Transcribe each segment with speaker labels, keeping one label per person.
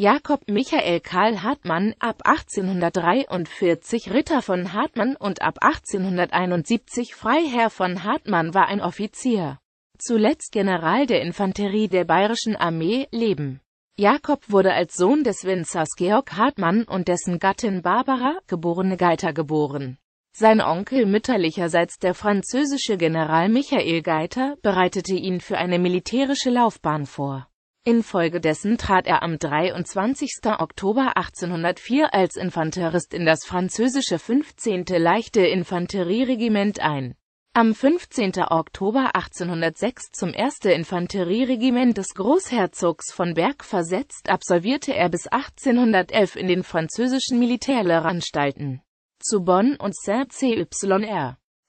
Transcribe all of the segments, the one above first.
Speaker 1: Jakob Michael Karl Hartmann, ab 1843 Ritter von Hartmann und ab 1871 Freiherr von Hartmann war ein Offizier. Zuletzt General der Infanterie der Bayerischen Armee, Leben. Jakob wurde als Sohn des Winzers Georg Hartmann und dessen Gattin Barbara, geborene Geiter, geboren. Sein Onkel mütterlicherseits, der französische General Michael Geiter, bereitete ihn für eine militärische Laufbahn vor Infolgedessen trat er am 23. Oktober 1804 als Infanterist in das französische 15. Leichte Infanterieregiment ein. Am 15. Oktober 1806 zum 1. Infanterieregiment des Großherzogs von Berg versetzt, absolvierte er bis 1811 in den französischen Militärlehranstalten zu Bonn und Saint-Cyr,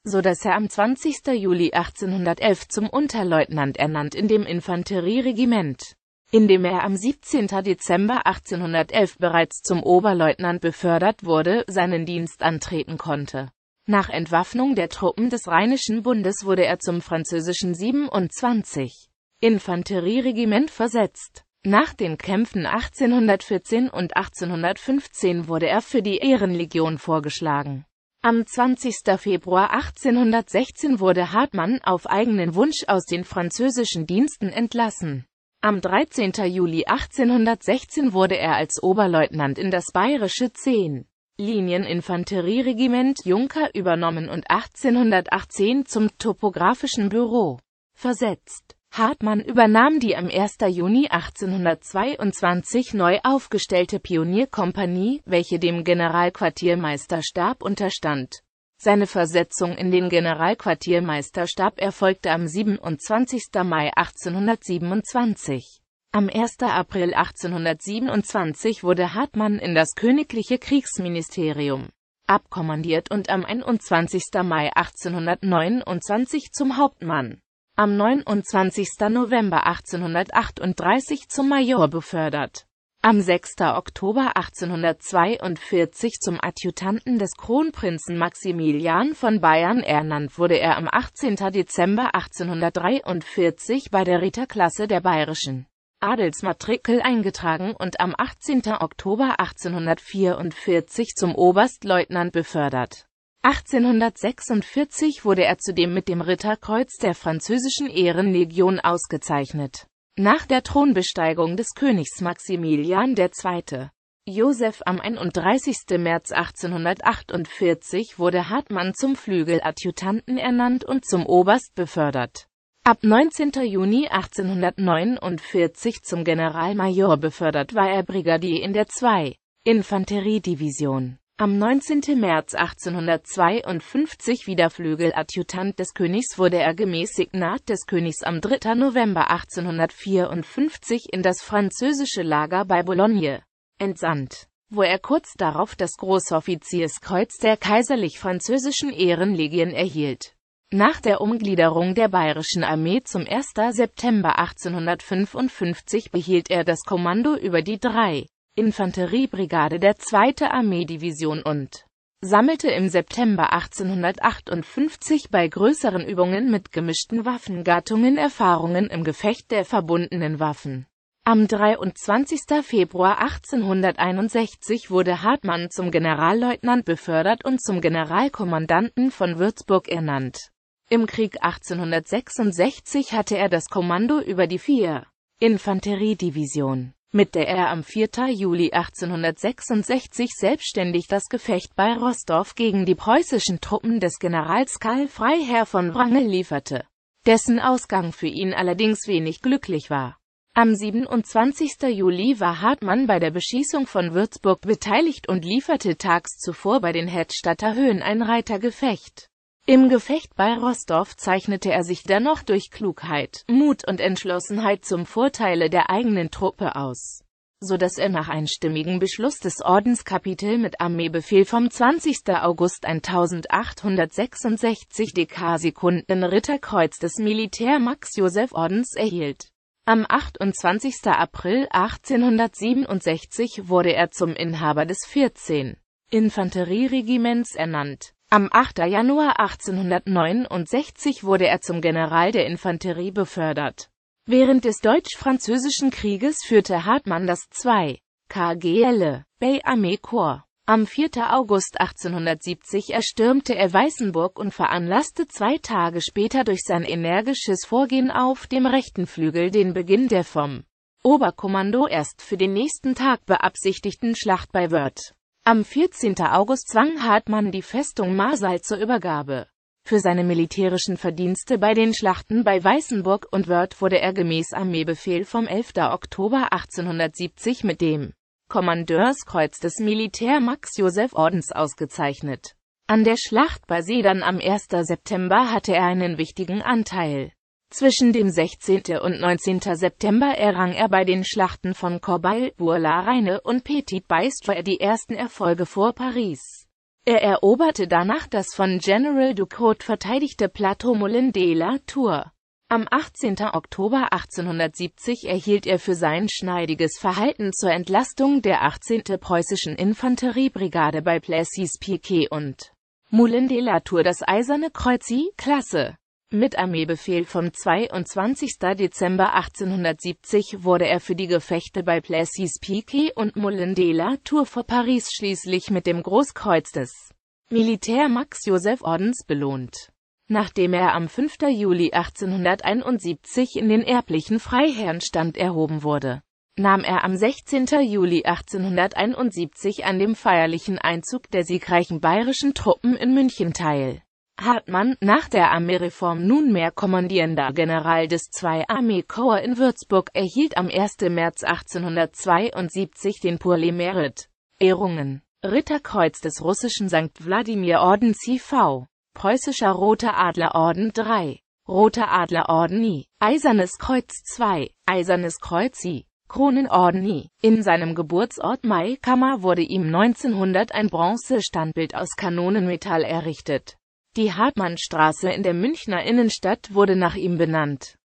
Speaker 1: so dass er am 20. Juli 1811 zum Unterleutnant ernannt in dem Infanterieregiment indem er am 17. Dezember 1811 bereits zum Oberleutnant befördert wurde, seinen Dienst antreten konnte. Nach Entwaffnung der Truppen des Rheinischen Bundes wurde er zum französischen 27. Infanterieregiment versetzt. Nach den Kämpfen 1814 und 1815 wurde er für die Ehrenlegion vorgeschlagen. Am 20. Februar 1816 wurde Hartmann auf eigenen Wunsch aus den französischen Diensten entlassen. Am 13. Juli 1816 wurde er als Oberleutnant in das bayerische 10. Linieninfanterieregiment Junker übernommen und 1818 zum topografischen Büro versetzt. Hartmann übernahm die am 1. Juni 1822 neu aufgestellte Pionierkompanie, welche dem Generalquartiermeisterstab unterstand. Seine Versetzung in den Generalquartiermeisterstab erfolgte am 27. Mai 1827. Am 1. April 1827 wurde Hartmann in das Königliche Kriegsministerium abkommandiert und am 21. Mai 1829 zum Hauptmann, am 29. November 1838 zum Major befördert. Am 6. Oktober 1842 zum Adjutanten des Kronprinzen Maximilian von Bayern ernannt wurde er am 18. Dezember 1843 bei der Ritterklasse der bayerischen Adelsmatrikel eingetragen und am 18. Oktober 1844 zum Oberstleutnant befördert. 1846 wurde er zudem mit dem Ritterkreuz der französischen Ehrenlegion ausgezeichnet. Nach der Thronbesteigung des Königs Maximilian II. Josef am 31. März 1848 wurde Hartmann zum Flügeladjutanten ernannt und zum Oberst befördert. Ab 19. Juni 1849 zum Generalmajor befördert war er Brigadier in der 2. Infanteriedivision. Am 19. März 1852 wieder Flügeladjutant des Königs wurde er gemäß Signat des Königs am 3. November 1854 in das französische Lager bei Boulogne entsandt, wo er kurz darauf das Großoffizierskreuz der kaiserlich-französischen Ehrenlegion erhielt. Nach der Umgliederung der Bayerischen Armee zum 1. September 1855 behielt er das Kommando über die drei Infanteriebrigade der 2. Armeedivision und sammelte im September 1858 bei größeren Übungen mit gemischten Waffengattungen Erfahrungen im Gefecht der verbundenen Waffen. Am 23. Februar 1861 wurde Hartmann zum Generalleutnant befördert und zum Generalkommandanten von Würzburg ernannt. Im Krieg 1866 hatte er das Kommando über die 4. Infanteriedivision mit der er am 4. Juli 1866 selbstständig das Gefecht bei Rostorf gegen die preußischen Truppen des Generals Karl Freiherr von Wrangel lieferte, dessen Ausgang für ihn allerdings wenig glücklich war. Am 27. Juli war Hartmann bei der Beschießung von Würzburg beteiligt und lieferte tags zuvor bei den Hedstadter Höhen ein Reitergefecht. Im Gefecht bei Rostov zeichnete er sich dennoch durch Klugheit, Mut und Entschlossenheit zum Vorteile der eigenen Truppe aus, so dass er nach einstimmigen Beschluss des Ordenskapitel mit Armeebefehl vom 20. August 1866 DK-Sekunden Ritterkreuz des Militär-Max-Joseph-Ordens erhielt. Am 28. April 1867 wurde er zum Inhaber des 14. Infanterieregiments ernannt am 8. Januar 1869 wurde er zum General der Infanterie befördert. Während des Deutsch-Französischen Krieges führte Hartmann das 2. KGL, Bay Armee Corps. Am 4. August 1870 erstürmte er Weißenburg und veranlasste zwei Tage später durch sein energisches Vorgehen auf dem rechten Flügel den Beginn der vom Oberkommando erst für den nächsten Tag beabsichtigten Schlacht bei Wörth. Am 14. August zwang Hartmann die Festung Marsal zur Übergabe. Für seine militärischen Verdienste bei den Schlachten bei Weißenburg und Wörth wurde er gemäß Armeebefehl vom 11. Oktober 1870 mit dem Kommandeurskreuz des Militär-Max-Joseph-Ordens ausgezeichnet. An der Schlacht bei Sedan am 1. September hatte er einen wichtigen Anteil. Zwischen dem 16. und 19. September errang er bei den Schlachten von Corbeil, bourla Reine und Petit-Baistre die ersten Erfolge vor Paris. Er eroberte danach das von General Ducot verteidigte Plateau Moulin de la Tour. Am 18. Oktober 1870 erhielt er für sein schneidiges Verhalten zur Entlastung der 18. Preußischen Infanteriebrigade bei Plessis-Piquet und Moulin de la Tour das Eiserne Kreuzi, Klasse. Mit Armeebefehl vom 22. Dezember 1870 wurde er für die Gefechte bei Plessis-Piquet und Moulindela Tour vor Paris schließlich mit dem Großkreuz des Militär Max-Joseph-Ordens belohnt. Nachdem er am 5. Juli 1871 in den erblichen Freiherrenstand erhoben wurde, nahm er am 16. Juli 1871 an dem feierlichen Einzug der siegreichen bayerischen Truppen in München teil Hartmann, nach der Armeereform nunmehr Kommandierender General des II Armeekorps in Würzburg, erhielt am 1. März 1872 den Pour Merit Ehrungen Ritterkreuz des russischen St. Wladimir Orden CV. preußischer Roter Adler Orden III, Roter Adler Orden I, Eisernes Kreuz II, Eisernes Kreuz I, Kronenorden I. In seinem Geburtsort Maikammer wurde ihm 1900 ein Bronzestandbild aus Kanonenmetall errichtet. Die Hartmannstraße in der Münchner Innenstadt wurde nach ihm benannt.